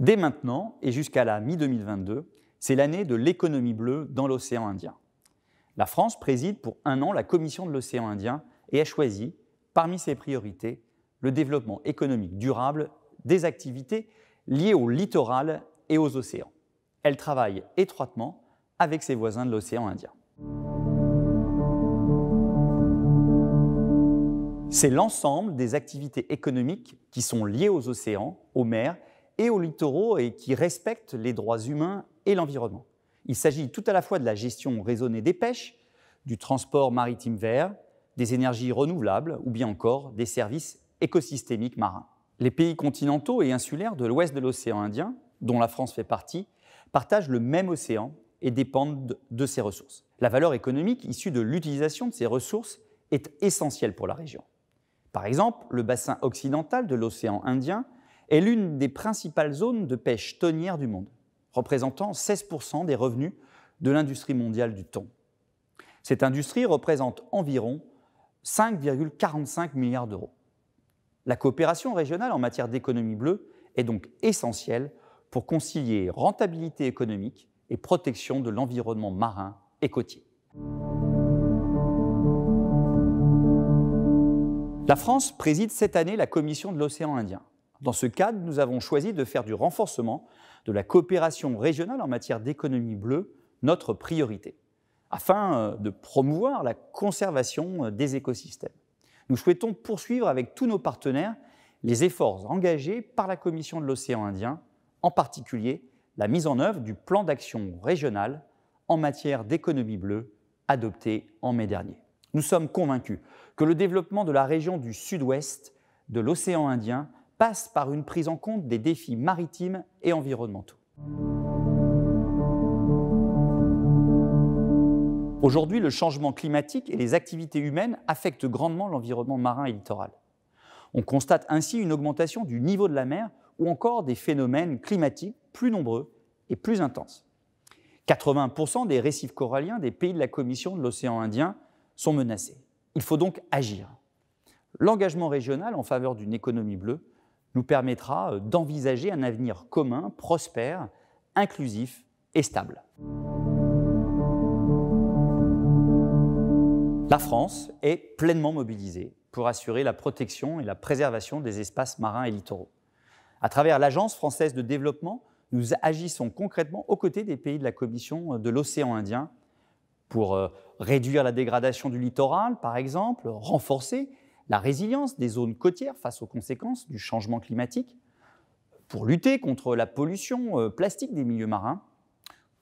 Dès maintenant et jusqu'à la mi-2022, c'est l'année de l'économie bleue dans l'océan Indien. La France préside pour un an la Commission de l'océan Indien et a choisi, parmi ses priorités, le développement économique durable des activités liées au littoral et aux océans. Elle travaille étroitement avec ses voisins de l'océan Indien. C'est l'ensemble des activités économiques qui sont liées aux océans, aux mers et aux littoraux et qui respectent les droits humains et l'environnement. Il s'agit tout à la fois de la gestion raisonnée des pêches, du transport maritime vert, des énergies renouvelables ou bien encore des services écosystémiques marins. Les pays continentaux et insulaires de l'ouest de l'océan Indien, dont la France fait partie, partagent le même océan et dépendent de ses ressources. La valeur économique issue de l'utilisation de ces ressources est essentielle pour la région. Par exemple, le bassin occidental de l'océan Indien est l'une des principales zones de pêche tonnière du monde, représentant 16% des revenus de l'industrie mondiale du thon. Cette industrie représente environ 5,45 milliards d'euros. La coopération régionale en matière d'économie bleue est donc essentielle pour concilier rentabilité économique et protection de l'environnement marin et côtier. La France préside cette année la Commission de l'océan Indien. Dans ce cadre, nous avons choisi de faire du renforcement de la coopération régionale en matière d'économie bleue notre priorité, afin euh, de promouvoir la conservation euh, des écosystèmes. Nous souhaitons poursuivre avec tous nos partenaires les efforts engagés par la Commission de l'océan Indien, en particulier la mise en œuvre du plan d'action régional en matière d'économie bleue adopté en mai dernier. Nous sommes convaincus que le développement de la région du sud-ouest de l'océan Indien passe par une prise en compte des défis maritimes et environnementaux. Aujourd'hui, le changement climatique et les activités humaines affectent grandement l'environnement marin et littoral. On constate ainsi une augmentation du niveau de la mer ou encore des phénomènes climatiques plus nombreux et plus intenses. 80% des récifs coralliens des pays de la Commission de l'océan Indien sont menacés. Il faut donc agir. L'engagement régional en faveur d'une économie bleue nous permettra euh, d'envisager un avenir commun, prospère, inclusif et stable. La France est pleinement mobilisée pour assurer la protection et la préservation des espaces marins et littoraux. À travers l'Agence française de développement, nous agissons concrètement aux côtés des pays de la Commission de l'océan Indien pour euh, réduire la dégradation du littoral, par exemple, renforcer la résilience des zones côtières face aux conséquences du changement climatique, pour lutter contre la pollution euh, plastique des milieux marins,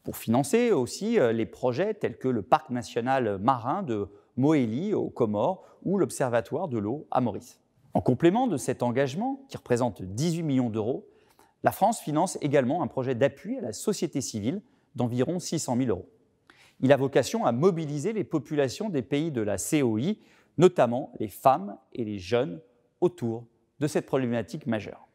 pour financer aussi euh, les projets tels que le parc national marin de Moélie aux Comores ou l'observatoire de l'eau à Maurice. En complément de cet engagement, qui représente 18 millions d'euros, la France finance également un projet d'appui à la société civile d'environ 600 000 euros. Il a vocation à mobiliser les populations des pays de la COI notamment les femmes et les jeunes autour de cette problématique majeure.